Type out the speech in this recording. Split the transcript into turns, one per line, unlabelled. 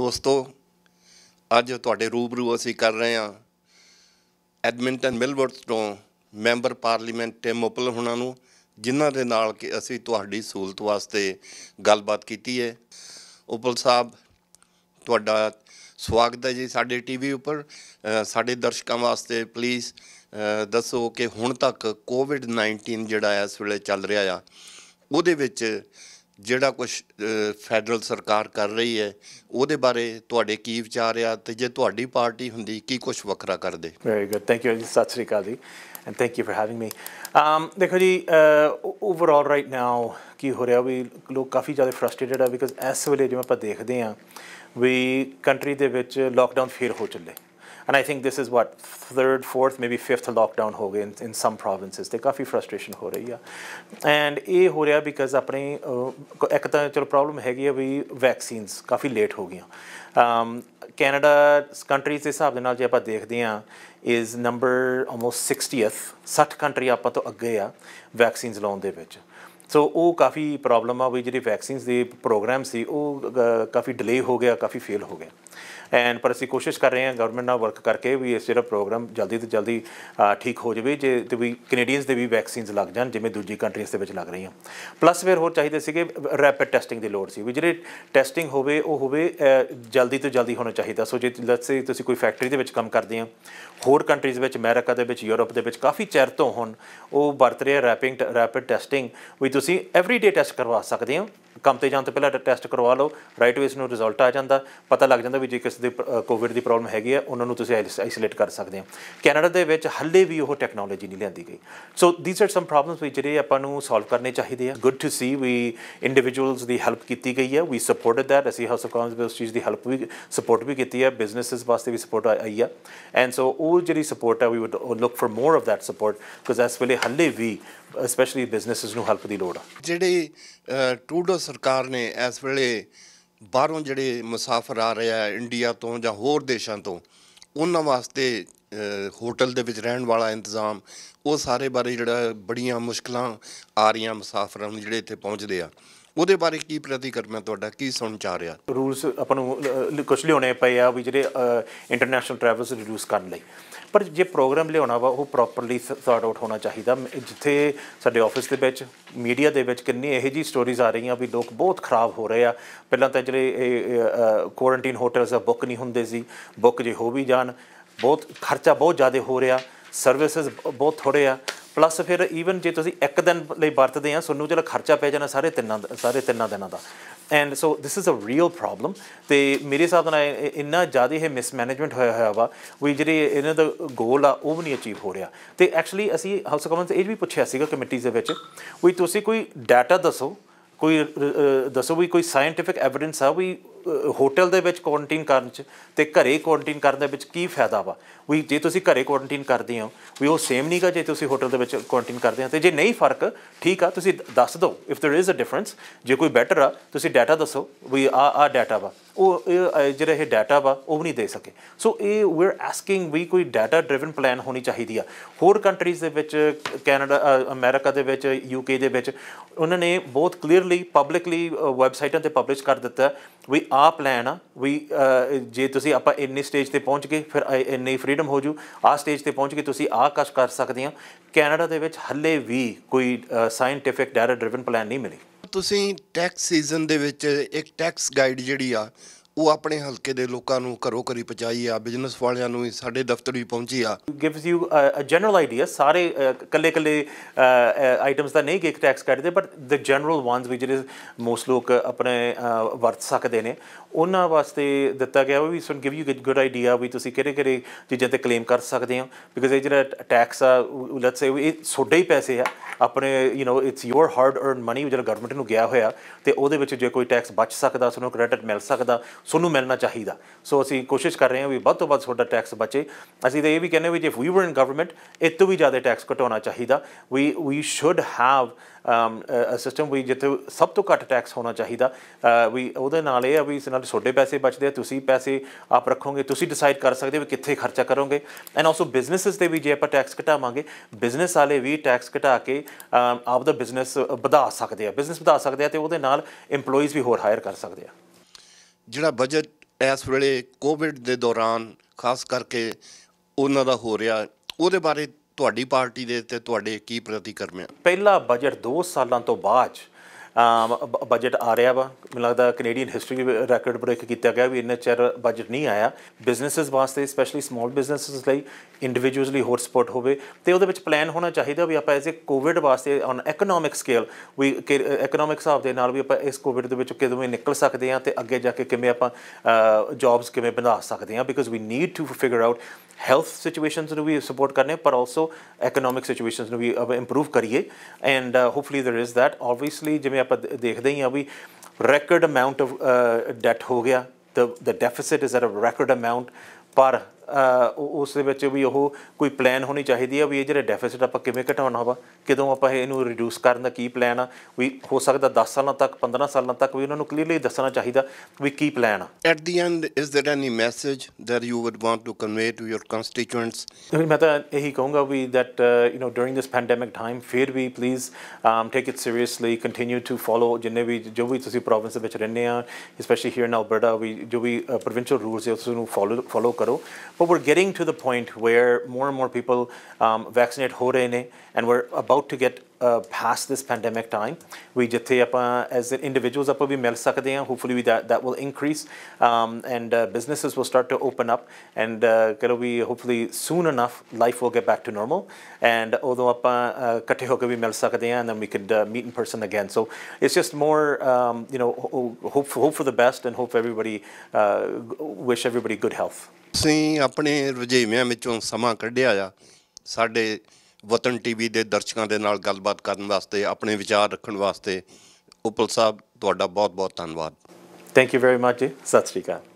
ਦੋਸਤੋ ਅੱਜ ਤੁਹਾਡੇ ਰੂਬਰੂ ਅਸੀਂ ਕਰ ਰਹੇ ਹਾਂ ਐਡਮਿੰਟਨ ਮਿਲਵਰਟ ਤੋਂ ਮੈਂਬਰ ਪਾਰਲੀਮੈਂਟ ਟਿਮ ਉਪਲ ਹੁਣਾਂ ਨੂੰ ਜਿਨ੍ਹਾਂ ਦੇ ਨਾਲ ਕਿ ਅਸੀਂ ਤੁਹਾਡੀ ਸਹੂਲਤ ਵਾਸਤੇ ਗੱਲਬਾਤ ਕੀਤੀ ਹੈ ਉਪਲ ਸਾਹਿਬ ਤੁਹਾਡਾ ਸਵਾਗਤ ਹੈ ਜੀ ਸਾਡੇ ਟੀਵੀ ਉੱਪਰ ਸਾਡੇ ਦਰਸ਼ਕਾਂ ਵਾਸਤੇ ਪਲੀਜ਼ ਦੱਸੋ ਕਿ ਹੁਣ ਤੱਕ ਕੋਵਿਡ-19 ਜਿਹੜਾ ਇਸ ਵੇਲੇ ਚੱਲ ਰਿਹਾ ਆ ਉਹਦੇ ਵਿੱਚ ਜਿਹੜਾ ਕੁਝ ਫੈਡਰਲ ਸਰਕਾਰ ਕਰ ਰਹੀ ਹੈ ਉਹਦੇ ਬਾਰੇ ਤੁਹਾਡੇ ਕੀ ਵਿਚਾਰ ਆ ਤੇ ਜੇ ਤੁਹਾਡੀ ਪਾਰਟੀ ਹੁੰਦੀ ਕੀ ਕੁਝ ਵੱਖਰਾ ਕਰਦੇ ਵੈਰੀ ਗੁੱਡ ਥੈਂਕ ਯੂ ਜੀ ਸਤਿ ਸ੍ਰੀ ਅਕਾਲ ਜੀ and thank you for having me um ਦੇਖੋ ਜੀ ਓਵਰਆਲ ਰਾਈਟ
ਨਾਓ ਕੀ ਹੋ ਰਿਹਾ ਵੀ ਲੋਕ ਕਾਫੀ ਜ਼ਿਆਦਾ ਫਰਸਟ੍ਰੇਟਡ ਆ ਬਿਕਾਜ਼ ਐਸ ਵੇਲੇ ਜਿਵੇਂ ਆਪਾਂ ਦੇਖਦੇ ਆ ਵੀ ਕੰਟਰੀ ਦੇ ਵਿੱਚ ਲਾਕਡਾਊਨ ਫੇਰ ਹੋ ਚੱਲੇ And I think this is what, third, fourth, maybe fifth lockdown ਹੋ ਗਏ in, in some provinces ਤੇ ਕਾਫੀ frustration ਹੋ ਰਹੀ ਆ ਐਂਡ ਇਹ ਹੋ ਰਿਹਾ ਬਿਕਾਜ਼ ਆਪਣੇ ਇੱਕ ਤਾਂ ਚਲੋ ਪ੍ਰੋਬਲਮ ਹੈਗੀ ਆ ਵੀ ਵੈਕਸੀਨਸ ਕਾਫੀ ਲੇਟ ਹੋ ਗਈਆਂ ਕੈਨੇਡਾ ਕੰਟਰੀਜ਼ ਦੇ ਹਿਸਾਬ ਦੇ ਨਾਲ ਜੇ ਆਪਾਂ ਦੇਖਦੇ ਆ is number almost 60th 60 country ਆਪਾਂ ਤੋਂ ਅੱਗੇ ਆ ਵੈਕਸੀਨਸ ਲਾਉਣ ਦੇ ਵਿੱਚ ਸੋ ਉਹ ਕਾਫੀ ਪ੍ਰੋਬਲਮ ਆ ਵੀ ਜਿਹੜੇ ਵੈਕਸੀਨਸ ਦੇ ਪ੍ਰੋਗਰਾਮ ਸੀ ਉਹ ਕਾਫੀ ਡਿਲੇ ਹੋ ਗਿਆ ਕਾਫੀ ਫੇਲ ਹੋ ਗਿਆ ਐਂਡ ਪਰ ਅਸੀਂ ਕੋਸ਼ਿਸ਼ ਕਰ ਰਹੇ ਹਾਂ ਗਵਰਨਮੈਂਟ ਨਾਲ ਵਰਕ ਕਰਕੇ ਵੀ ਇਹ ਸਿਰਫ ਪ੍ਰੋਗਰਾਮ ਜਲਦੀ ਤੋਂ ਜਲਦੀ ਠੀਕ ਹੋ ਜਾਵੇ ਜੇ ਤੇ ਵੀ ਕੈਨੇਡੀਅਨਸ ਦੇ ਵੀ ਵੈਕਸੀਨਸ ਲੱਗ ਜਾਣ ਜਿਵੇਂ ਦੂਜੀ ਕੰਟਰੀਆਂ ਦੇ ਵਿੱਚ ਲੱਗ ਰਹੀਆਂ ਪਲੱਸ ਫਿਰ ਹੋਰ ਚਾਹੀਦੇ ਸੀਗੇ ਰੈਪਿਡ ਟੈਸਟਿੰਗ ਦੀ ਲੋੜ ਸੀ ਵੀ ਜਿਹੜੇ ਟੈਸਟਿੰਗ ਹੋਵੇ ਉਹ ਹੋਵੇ ਜਲਦੀ ਤੋਂ ਜਲਦੀ ਹੋਣਾ ਚਾਹੀਦਾ ਸੋ ਜੇ ਲੈਟਸ ਸੇ ਤੁਸੀਂ ਕੋਈ ਫੈਕਟਰੀ ਦੇ ਵਿੱਚ ਕੰਮ ਕਰਦੇ ਆ ਹੋਰ ਕੰਟਰੀਜ਼ ਵਿੱਚ ਅਮਰੀਕਾ ਦੇ ਵਿੱਚ ਯੂਰਪ ਦੇ ਵਿੱਚ ਕਾਫੀ ਚਿਰ ਤੋਂ ਹੁਣ ਉਹ ਵਰਤ ਰਿਹਾ ਰੈਪਿੰਗ ਰੈਪਿਡ ਟੈਸਟਿੰਗ ਵੀ ਤੁਸੀਂ ਐਵਰੀਡੇ ਟੈਸਟ ਕਰਵਾ ਸਕਦੇ ਹੋ ਕੰਮ ਤੇ ਜਾਣ ਤੋਂ ਪਹਿਲਾਂ ਟੈਸਟ ਕਰਵਾ ਲਓ ਰਾਈਟ ਵੇਸ ਨੂੰ ਰਿਜ਼ਲਟ ਆ ਜਾਂਦਾ ਪਤਾ ਲੱਗ ਜਾਂਦਾ ਵੀ ਜੇ ਕਿਸੇ ਦੇ ਕੋਵਿਡ ਦੀ ਪ੍ਰੋਬਲਮ ਹੈਗੀ ਹੈ ਉਹਨਾਂ ਨੂੰ ਤੁਸੀਂ ਆਈਸੋਲੇਟ ਕਰ ਸਕਦੇ ਹੋ ਕੈਨੇਡਾ ਦੇ ਵਿੱਚ ਹੱਲੇ ਵੀ ਉਹ ਟੈਕਨੋਲੋਜੀ ਨਹੀਂ ਲਿਆਂਦੀ ਗਈ so these are some problems ਵੀ ਜਿਹੜੇ ਆਪਾਂ ਨੂੰ ਸੋਲਵ ਕਰਨੇ ਚਾਹੀਦੇ ਆ ਗੁੱਡ ਟੂ ਸੀ ਵੀ ਇੰਡੀਵਿਜੂਅਲਸ ਦੀ ਹੈਲਪ ਕੀਤੀ ਗਈ ਹੈ ਵੀ ਸਪੋਰਟਡ ਦੈਟ ਅਸੀਂ ਹਾਊਸ ਆਫ ਕਾਮਨਸ ਵਿੱਚ ਉਸ ਚੀਜ਼ ਦੀ ਹੈਲਪ ਵੀ ਸਪੋਰਟ ਵੀ ਕੀਤੀ ਹੈ ਬਿਜ਼ਨੈਸਸ ਵਾਸਤੇ ਵੀ ਸਪੋਰਟ ਆਈ ਹੈ ਐਂਡ ਸੋ ਉਹ ਜਿਹੜੀ ਸਪੋਰਟ ਹੈ ਵੀ would look for more of that support because ਐਸ ਵੇਲੇ ਹੱਲੇ ਵੀ ਸਪੈਸ਼ਲੀ ਬਿਜ਼ਨੈਸਸ ਨੂੰ ਹੈਲਪ ਦੀ ਲੋੜ ਆ
ਜਿਹੜੇ ਟੂਡੋ ਸਰਕਾਰ ਨੇ ਇਸ ਵੇਲੇ ਬਾਹਰੋਂ ਜਿਹੜੇ ਮੁਸਾਫਰ ਆ ਰਹੇ ਆ ਇੰਡੀਆ ਤੋਂ ਜਾਂ ਹੋਰ ਦੇਸ਼ਾਂ ਤੋਂ ਉਹਨਾਂ ਵਾਸਤੇ ਹੋਟਲ ਦੇ ਵਿੱਚ ਰਹਿਣ ਵਾਲਾ ਇੰਤਜ਼ਾਮ ਉਹ ਸਾਰੇ ਬਾਰੇ ਜਿਹੜਾ ਬੜੀਆਂ ਮੁਸ਼ਕਲਾਂ ਆ ਰਹੀਆਂ ਮੁਸਾਫਰਾਂ ਨੂੰ ਜਿਹੜੇ ਇੱਥੇ ਪਹੁੰਚਦੇ ਆ ਉਹਦੇ ਬਾਰੇ ਕੀ ਪ੍ਰਤੀਕਰਮ ਹੈ ਤੁਹਾਡਾ ਕੀ ਸੁਣ ਚਾ ਰਿਹਾ ਰੂਲਸ ਆਪਾਂ
ਨੂੰ ਕੁਝ ਲਿਓਣੇ ਪਏ ਆ ਵੀ ਜਿਹੜੇ ਇੰਟਰਨੈਸ਼ਨਲ ਟਰੈਵਲਸ ਰਿਡਿਊਸ ਕਰਨ ਲਈ ਪਰ ਜੇ ਪ੍ਰੋਗਰਾਮ ਲਿਆਉਣਾ ਵਾ ਉਹ ਪ੍ਰੋਪਰਲੀ ਸਾਰਟ ਆਊਟ ਹੋਣਾ ਚਾਹੀਦਾ ਜਿੱਥੇ ਸਾਡੇ ਆਫਿਸ ਦੇ ਵਿੱਚ ਮੀਡੀਆ ਦੇ ਵਿੱਚ ਕਿੰਨੀ ਇਹੋ ਜੀ ਸਟੋਰੀਜ਼ ਆ ਰਹੀਆਂ ਵੀ ਲੋਕ ਬਹੁਤ ਖਰਾਬ ਹੋ ਰਹੇ ਆ ਪਹਿਲਾਂ ਤਾਂ ਜਿਹੜੇ ਕੁਆਰੰਟਾਈਨ ਹੋਟਲਸ ਆ ਬੁੱਕ ਨਹੀਂ ਹੁੰਦੇ ਸੀ ਬੁੱਕ ਜੇ ਹੋ ਵੀ ਜਾਣ ਬਹੁਤ ਖਰਚਾ ਬਹੁਤ ਜ਼ਿਆਦਾ ਹੋ ਰਿਹਾ ਸਰਵਿਸਿਜ਼ ਬਹੁਤ ਥੋੜੇ ਆ ਪਲੱਸ ਫਿਰ ਈਵਨ ਜੇ ਤੁਸੀਂ ਇੱਕ ਦਿਨ ਲਈ ਵਰਤਦੇ ਆ ਤੁਹਾਨੂੰ ਜਿਹੜਾ ਖਰਚਾ ਪੈ ਜਾਣਾ ਸਾਰੇ ਤਿੰਨਾਂ ਸਾਰੇ ਤਿੰਨਾਂ ਦਿਨਾਂ ਦਾ and so this is a real problem ਤੇ ਮੇਰੇ ਹਿਸਾਬ ਨਾਲ ਇੰਨਾ ਜ਼ਿਆਦਾ ਇਹ ਮਿਸਮੈਨੇਜਮੈਂਟ ਹੋਇਆ ਹੋਇਆ ਵਾ ਵੀ ਜਿਹੜੇ ਇਹਨਾਂ ਦਾ ਗੋਲ ਆ ਉਹ ਵੀ ਨਹੀਂ ਅਚੀਵ ਹੋ ਰਿਹਾ ਤੇ ਐਕਚੁਅਲੀ ਅਸੀਂ ਹਾਊਸ ਕਮਨਸ ਇਹ ਵੀ ਪੁੱਛਿਆ ਸੀਗਾ ਕਮੇਟੀਜ਼ ਦੇ ਵਿੱਚ ਵੀ ਤੁਸੀਂ ਕੋਈ ਡਾਟਾ ਦੱਸੋ ਕੋਈ ਦੱਸੋ ਵੀ ਕੋਈ ਸਾਇੰਟਿਫਿਕ ਐਵਿਡੈਂਸ ਆ ਵੀ ਹੋਟਲ ਦੇ ਵਿੱਚ ਕੁਆਰੰਟਾਈਨ ਕਰਨ ਚ ਤੇ ਘਰੇ ਕੁਆਰੰਟਾਈਨ ਕਰਨ ਦੇ ਵਿੱਚ ਕੀ ਫਾਇਦਾ ਵਾ ਵੀ ਜੇ ਤੁਸੀਂ ਘਰੇ ਕੁਆਰੰਟਾਈਨ ਕਰਦੇ ਹੋ ਵੀ ਉਹ ਸੇਮ ਨਹੀਂਗਾ ਜੇ ਤੁਸੀਂ ਹੋਟਲ ਦੇ ਵਿੱਚ ਕੁਆਰੰਟਾਈਨ ਕਰਦੇ ਹੋ ਤੇ ਜੇ ਨਹੀਂ ਫਰਕ ਠੀਕ ਆ ਤੁਸੀਂ ਦੱਸ ਦਿਓ if there is a difference ਜੇ ਕੋਈ ਬੈਟਰ ਆ ਤੁਸੀਂ ਡਾਟਾ ਦੱਸੋ ਵੀ ਆ ਆ ਡਾਟਾ ਵਾ ਉਹ ਜਿਹੜਾ ਇਹ ਡਾਟਾ ਵਾ ਉਹ ਵੀ ਨਹੀਂ ਦੇ ਸਕੇ ਸੋ ਇਹ ਵੀ ਆਰ ਆਸਕਿੰਗ ਵੀ ਕੋਈ ਡਾਟਾ ਡਰਾਈਵਨ ਪਲਾਨ ਹੋਣੀ ਚਾਹੀਦੀ ਆ ਹੋਰ ਕੰਟਰੀਜ਼ ਦੇ ਵਿੱਚ ਕੈਨੇਡਾ ਅਮਰੀਕਾ ਦੇ ਵਿੱਚ ਯੂਕੇ ਦੇ ਵਿੱਚ ਉਹਨਾਂ ਨੇ ਬਹੁਤ ਕਲੀਅਰਲੀ ਪਬਲਿਕਲੀ ਵੈਬਸਾਈਟਾਂ ਤੇ ਪਬਲਿਸ਼ ਕਰ ਦਿੱਤਾ ਵੀ ਆ ਪਲਾਨ ਆ ਵੀ ਜੇ ਤੁਸੀਂ ਆਪਾਂ ਇੰਨੇ ਸਟੇਜ ਤੇ ਪਹੁੰਚ ਗਏ ਫਿਰ ਇੰਨੀ ਫਰੀडम ਹੋ ਜੂ ਆ ਸਟੇਜ ਤੇ ਪਹੁੰਚ ਕੇ ਤੁਸੀਂ ਆ ਕਸ਼ ਕਰ ਸਕਦੇ ਆ ਕੈਨੇਡਾ ਦੇ ਵਿੱਚ ਹੱਲੇ ਵੀ ਕੋਈ ਸਾਇੰਟਿਫਿਕ ਡਾਟਾ ਡਰਾਈਵਨ ਪਲਾਨ
ਨਹੀਂ ਮਿਲੀ ਤੁਸੀਂ ਟੈਕਸ ਸੀਜ਼ਨ ਦੇ ਵਿੱਚ ਇੱਕ ਟੈਕਸ ਗਾਈਡ ਜਿਹੜੀ ਆ ਉਹ ਆਪਣੇ ਹਲਕੇ ਦੇ ਲੋਕਾਂ ਨੂੰ ਘਰੋ ਘਰੀ ਪਹੁੰਚਾਈ ਆ ਬਿਜ਼ਨਸ ਵਾਲਿਆਂ ਨੂੰ ਵੀ ਸਾਡੇ ਦਫ਼ਤਰ ਵੀ ਪਹੁੰਚੀ ਆ gives you
a general idea ਸਾਰੇ ਕੱਲੇ ਕੱਲੇ ਆਈਟਮਸ ਦਾ ਨਹੀਂ ਕਿ ਇੱਕ ਟੈਕਸ ਕੱਟਦੇ but the general once it is most ਲੋਕ ਆਪਣੇ ਵਰਤ ਸਕਦੇ ਨੇ ਉਹਨਾਂ ਵਾਸਤੇ ਦਿੱਤਾ ਗਿਆ ਵੀ ਸੋ ਗਿਵ ਯੂ ਗੁੱਡ ਆਈਡੀਆ ਵੀ ਤੁਸੀਂ ਕਿਹੜੇ ਕਿਹੜੇ ਚੀਜ਼ਾਂ ਤੇ ਕਲੇਮ ਕਰ ਸਕਦੇ ਹੋ ਬਿਕਾਜ਼ ਇਹ ਜਿਹੜਾ ਟੈਕਸ ਆ ਲੈਟਸ ਸੇ ਇਹ ਛੋਡੇ ਹੀ ਪੈਸੇ ਆ ਆਪਣੇ you know it's your hard earn money ਜਿਹੜਾ ਗਵਰਨਮੈਂਟ ਨੂੰ ਗਿਆ ਹੋਇਆ ਤੇ ਉਹਦੇ ਵਿੱਚ ਜੇ ਕੋਈ ਟੈਕਸ ਬਚ ਸਕਦਾ ਸਾਨੂੰ ਕ੍ਰੈਡਿਟ ਮਿਲ ਸਕਦਾ ਸਾਨੂੰ ਮਿਲਣਾ ਚਾਹੀਦਾ ਸੋ ਅਸੀਂ ਕੋਸ਼ਿਸ਼ ਕਰ ਰਹੇ ਹਾਂ ਵੀ ਵੱਧ ਤੋਂ ਵੱਧ ਤੁਹਾਡਾ ਟੈਕਸ ਬਚੇ ਅਸੀਂ ਤਾਂ ਇਹ ਵੀ ਕਹਿੰਦੇ ਵੀ ਜੇ ਵੀ ਵਰ ਇਨ ਗਵਰਨਮੈਂਟ ਇਹ ਤੋਂ ਵੀ ਜ਼ਿਆਦਾ ਟੈਕਸ ਘਟਾਉਣਾ ਚਾਹੀਦਾ ਵੀ we should have a system ਵੀ ਜਿੱਥੇ ਸਭ ਤੋਂ ਘੱਟ ਟੈਕਸ ਹੋਣਾ ਚਾਹੀਦਾ ਵੀ ਉਹਦੇ ਨਾਲ ਇਹ ਆ ਵੀ ਇਸ ਨਾਲ ਨਾਲ ਤੁਹਾਡੇ ਪੈਸੇ ਬਚਦੇ ਆ ਤੁਸੀਂ ਪੈਸੇ ਆਪ ਰੱਖੋਗੇ ਤੁਸੀਂ ਡਿਸਾਈਡ ਕਰ ਸਕਦੇ ਹੋ ਕਿੱਥੇ ਖਰਚਾ ਕਰੋਗੇ ਐਂਡ ਆਲਸੋ ਬਿਜ਼ਨੈਸਸ ਤੇ ਵੀ ਜੇ ਆਪਾਂ ਟੈਕਸ ਘਟਾਵਾਂਗੇ ਬਿਜ਼ਨਸ ਵਾਲੇ ਵੀ ਟੈਕਸ ਘਟਾ ਕੇ ਆਪ ਦਾ ਬਿਜ਼ਨਸ ਵਧਾ ਸਕਦੇ
ਆ ਬਿਜ਼ਨਸ ਵਧਾ ਸਕਦੇ ਆ ਤੇ ਉਹਦੇ ਨਾਲ EMPLOYEES ਵੀ ਹੋਰ ਹਾਇਰ ਕਰ ਸਕਦੇ ਆ ਜਿਹੜਾ ਬਜਟ ਇਸ ਵੇਲੇ ਕੋਵਿਡ ਦੇ ਦੌਰਾਨ ਖਾਸ ਕਰਕੇ ਉਹਨਾਂ ਦਾ ਹੋ ਰਿਹਾ ਉਹਦੇ ਬਾਰੇ ਤੁਹਾਡੀ ਪਾਰਟੀ ਦੇ ਤੇ ਤੁਹਾਡੇ ਕੀ ਪ੍ਰਤੀਕਰਮ ਹੈ ਪਹਿਲਾ ਬਜਟ 2 ਸਾਲਾਂ ਤੋਂ ਬਾਅਦ
ਬਜਟ ਆ ਰਿਹਾ ਵਾ ਮੈਨੂੰ ਲੱਗਦਾ ਕੈਨੇਡੀਅਨ ਹਿਸਟਰੀ ਰੈਕੋਰਡ ਬ੍ਰੇਕ ਕੀਤਾ ਗਿਆ ਵੀ ਇੰਨਾ ਚਿਰ ਬਜਟ ਨਹੀਂ ਆਇਆ ਬਿਜ਼ਨੈਸਸ ਵਾਸਤੇ ਸਪੈਸ਼ਲੀ ਸਮਾਲ ਬਿਜ਼ਨੈਸਸ ਲਈ ਇੰਡੀਵਿਜੂਅਲੀ ਹੋਰ ਸਪੋਰਟ ਹੋਵੇ ਤੇ ਉਹਦੇ ਵਿੱਚ ਪਲਾਨ ਹੋਣਾ ਚਾਹੀਦਾ ਵੀ ਆਪਾਂ ਐਜ਼ ਅ ਕੋਵਿਡ ਵਾਸਤੇ ਔਨ ਇਕਨੋਮਿਕ ਸਕੇਲ ਵੀ ਇਕਨੋਮਿਕ ਹਿਸਾਬ ਦੇ ਨਾਲ ਵੀ ਆਪਾਂ ਇਸ ਕੋਵਿਡ ਦੇ ਵਿੱਚੋਂ ਕਿਦੋਂ ਨਿਕਲ ਸਕਦੇ ਹਾਂ ਤੇ ਅੱਗੇ ਜਾ ਕੇ ਕਿਵੇਂ ਆਪਾਂ ਜੌਬਸ ਕਿਵੇਂ ਬਣਾ ਸਕਦੇ ਹਾਂ because we need to figure out health situations ਨੂੰ ਵੀ ਸਪੋਰਟ ਕਰਨੇ ਪਰ ਆਲਸੋ ਇਕਨੋਮਿਕ ਸਿਚੁਏਸ਼ਨਸ ਨੂੰ ਵੀ ਇੰਪਰੂਵ ਕਰੀਏ and hopefully there is that obviously ਜਿਵੇਂ ਆਪਾਂ ਦੇਖਦੇ ਹਾਂ ਵੀ ਰੈਕੋਰਡ ਅਮਾਉਂਟ ਆਫ ਡੈਟ ਹੋ ਗਿਆ the the deficit is at a record amount ਪਰ ਉਸ ਦੇ ਵਿੱਚ ਵੀ ਉਹ ਕੋਈ ਪਲਾਨ ਹੋਣੀ ਚਾਹੀਦੀ ਆ ਵੀ ਇਹ ਜਿਹੜੇ ਡੈਫਿਸਿਟ ਆਪਾਂ ਕਿਵੇਂ ਘਟਾਉਣਾ ਵਾ ਕਿਦੋਂ ਆਪਾਂ ਇਹਨੂੰ ਰਿਡਿਊਸ ਕਰਨ ਦਾ ਕੀ ਪਲਾਨ ਆ ਵੀ ਹੋ ਸਕਦਾ 10 ਸਾਲਾਂ ਤੱਕ 15 ਸਾਲਾਂ ਤੱਕ ਵੀ ਉਹਨਾਂ ਨੂੰ ਕਲੀਅਰਲੀ ਦੱਸਣਾ ਚਾਹੀਦਾ ਵੀ ਕੀ ਪਲਾਨ ਆ at the end is there any message that you would want to convey to your constituents ਮੈਂ ਤਾਂ ਇਹੀ ਕਹੂੰਗਾ ਵੀ that you know during this pandemic time ਫੇਰ ਵੀ please take it seriously continue to follow ਜਿੰਨੇ ਵੀ ਜੋ ਵੀ ਤੁਸੀਂ ਪ੍ਰੋਵਿੰਸ ਦੇ ਵਿੱਚ ਰਹਿੰਦੇ ਆ ਸਪੈਸ਼ਲੀ ਹੇਅਰ ਇਨ ਅਲਬਰਟਾ ਵੀ ਜੋ ਵੀ ਪ੍ਰੋਵਿੰਸ਼ੀਅਲ ਰੂਲਸ ਹੈ ਉਸ ਨੂੰ ਫੋਲੋ ਫੋਲੋ ਕਰੋ But we're getting to the point where more and more people um, vaccinate ho and we're about to get past this pandemic time we jithe ਆਪਾਂ as individuals ਆਪਾਂ ਵੀ ਮਿਲ ਸਕਦੇ ਹਾਂ ਹੋਪਫੁਲੀ ਵੀ that that will increase um and uh, businesses will start to open up and ਕਰੋ we hopefully soon enough life will get back to normal and odo ਆਪਾਂ ਇਕੱਠੇ ho ke we mil sakde ha and then we could uh, meet in person again so it's just more um you know hope hope for the best and hope everybody uh,
wish everybody good health ਅਸੀਂ ਆਪਣੇ ਰੁਝੇਵਿਆਂ ਵਿੱਚੋਂ ਸਮਾਂ ਕੱਢਿਆ ਆ ਸਾਡੇ ਵਤਨ TV ਦੇ ਦਰਸ਼ਕਾਂ ਦੇ ਨਾਲ ਗੱਲਬਾਤ ਕਰਨ ਵਾਸਤੇ ਆਪਣੇ ਵਿਚਾਰ ਰੱਖਣ ਵਾਸਤੇ ਉਪਲ ਸਾਹਿਬ ਤੁਹਾਡਾ ਬਹੁਤ ਬਹੁਤ ਧੰਨਵਾਦ ਥੈਂਕ ਯੂ ਵੈਰੀ ਮਚ ਜੀ ਸਤਿ ਸ੍ਰੀ ਅਕਾਲ